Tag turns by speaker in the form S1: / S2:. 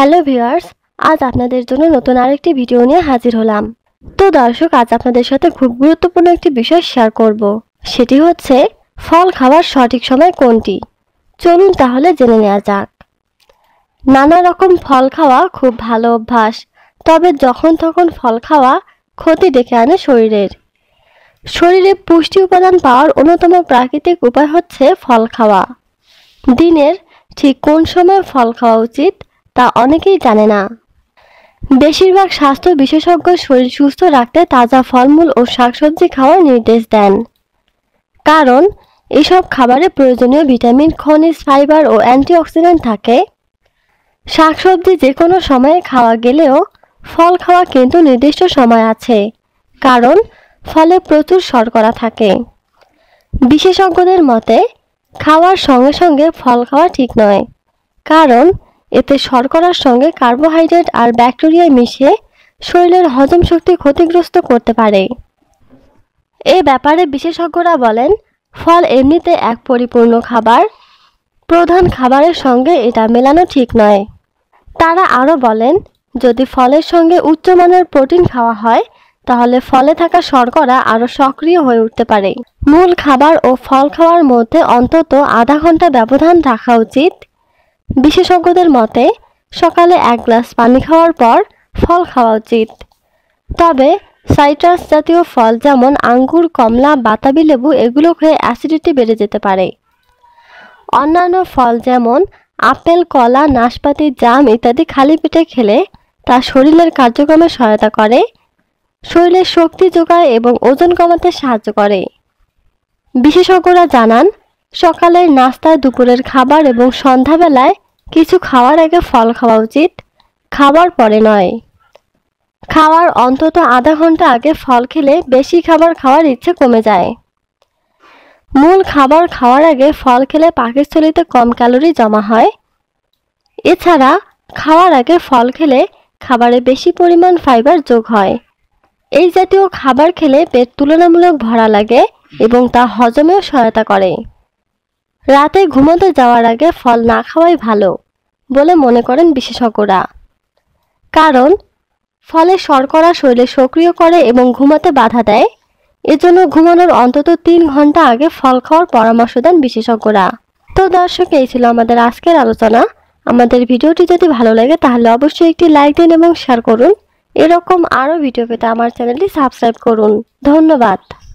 S1: Hello viewers আজ আপনাদের জন্য নতুন আরেকটি ভিডিও নিয়ে হাজির হলাম তো দর্শক আজ আপনাদের সাথে খুব গুরুত্বপূর্ণ একটি বিষয় শেয়ার করব। সেটি হচ্ছে ফল খাওয়ার সঠিক সময় কোনটি চলুন তাহলে জেনে নেওয়া যাক নানা রকম ফল খাওয়া খুব ভালো অভ্যাস তবে যখন তখন ফল খাওয়া ক্ষতি ডেকে আনে শরীরের শরীরে পুষ্টি উপাদান পাওয়ার অন্যতম প্রাকৃতিক উপায় হচ্ছে ফল খাওয়া দিনের ঠিক কোন সময় ফল খাওয়া উচিত তা অনেকেই জানে না বেশিরভাগ স্বাস্থ্য বিশেষজ্ঞ শরীর সুস্থ রাখতে তাজা ফলমূল ও শাকসবজি খাওয়ার নির্দেশ দেন কারণ এসব খাবারে প্রয়োজনীয় ভিটামিন খনিজ ফাইবার ও অ্যান্টিঅক্সিডেন্ট থাকে শাকসবজি যে কোনো সময়ে খাওয়া গেলেও ফল খাওয়া কিন্তু নির্দিষ্ট সময় আছে কারণ ফলে প্রচুর শর্করা থাকে বিশেষজ্ঞদের মতে খাওয়ার সঙ্গে সঙ্গে ফল খাওয়া ঠিক নয় কারণ এতে শর্করার সঙ্গে কার্বোহাইড্রেট আর ব্যাকটেরিয়া মিশিয়ে শরীরের হজম শক্তি ক্ষতিগ্রস্ত করতে পারে এ ব্যাপারে বিশেষজ্ঞরা বলেন ফল এমনিতে এক পরিপূর্ণ খাবার প্রধান খাবারের সঙ্গে এটা মেলানো ঠিক নয় তারা আরও বলেন যদি ফলের সঙ্গে উচ্চমানের প্রোটিন খাওয়া হয় তাহলে ফলে থাকা শর্করা আরও সক্রিয় হয়ে উঠতে পারে মূল খাবার ও ফল খাওয়ার মধ্যে অন্তত আধা ঘন্টা ব্যবধান রাখা উচিত বিশেষজ্ঞদের মতে সকালে এক গ্লাস পানি খাওয়ার পর ফল খাওয়া উচিত তবে সাইট্রাস জাতীয় ফল যেমন আঙ্গুর কমলা বাতাবি লেবু এগুলো খেয়ে অ্যাসিডিটি বেড়ে যেতে পারে অন্যান্য ফল যেমন আপেল কলা নাশপাতি জাম ইত্যাদি খালি পেটে খেলে তা শরীরের কার্যক্রমে সহায়তা করে শরীরের শক্তি যোগায় এবং ওজন কমাতে সাহায্য করে বিশেষজ্ঞরা জানান সকালের নাস্তা দুপুরের খাবার এবং সন্ধ্যাবেলায় কিছু খাওয়ার আগে ফল খাওয়া উচিত খাবার পরে নয় খাওয়ার অন্তত আধা ঘন্টা আগে ফল খেলে বেশি খাবার খাওয়ার ইচ্ছে কমে যায় মূল খাবার খাওয়ার আগে ফল খেলে পাকস্থলিতে কম ক্যালোরি জমা হয় এছাড়া খাওয়ার আগে ফল খেলে খাবারে বেশি পরিমাণ ফাইবার যোগ হয় এই জাতীয় খাবার খেলে পেট তুলনামূলক ভরা লাগে এবং তা হজমেও সহায়তা করে রাতে ঘুমোতে যাওয়ার আগে ফল না খাওয়াই ভালো বলে মনে করেন বিশেষজ্ঞরা কারণ ফলে শর্করা শরীরে সক্রিয় করে এবং ঘুমাতে বাধা দেয় এজন্য ঘুমানোর অন্তত তিন ঘন্টা আগে ফল খাওয়ার পরামর্শ দেন বিশেষজ্ঞরা তো দর্শক এই ছিল আমাদের আজকের আলোচনা আমাদের ভিডিওটি যদি ভালো লাগে তাহলে অবশ্যই একটি লাইক দিন এবং শেয়ার করুন এরকম আরও ভিডিও পেতে আমার চ্যানেলটি সাবস্ক্রাইব করুন ধন্যবাদ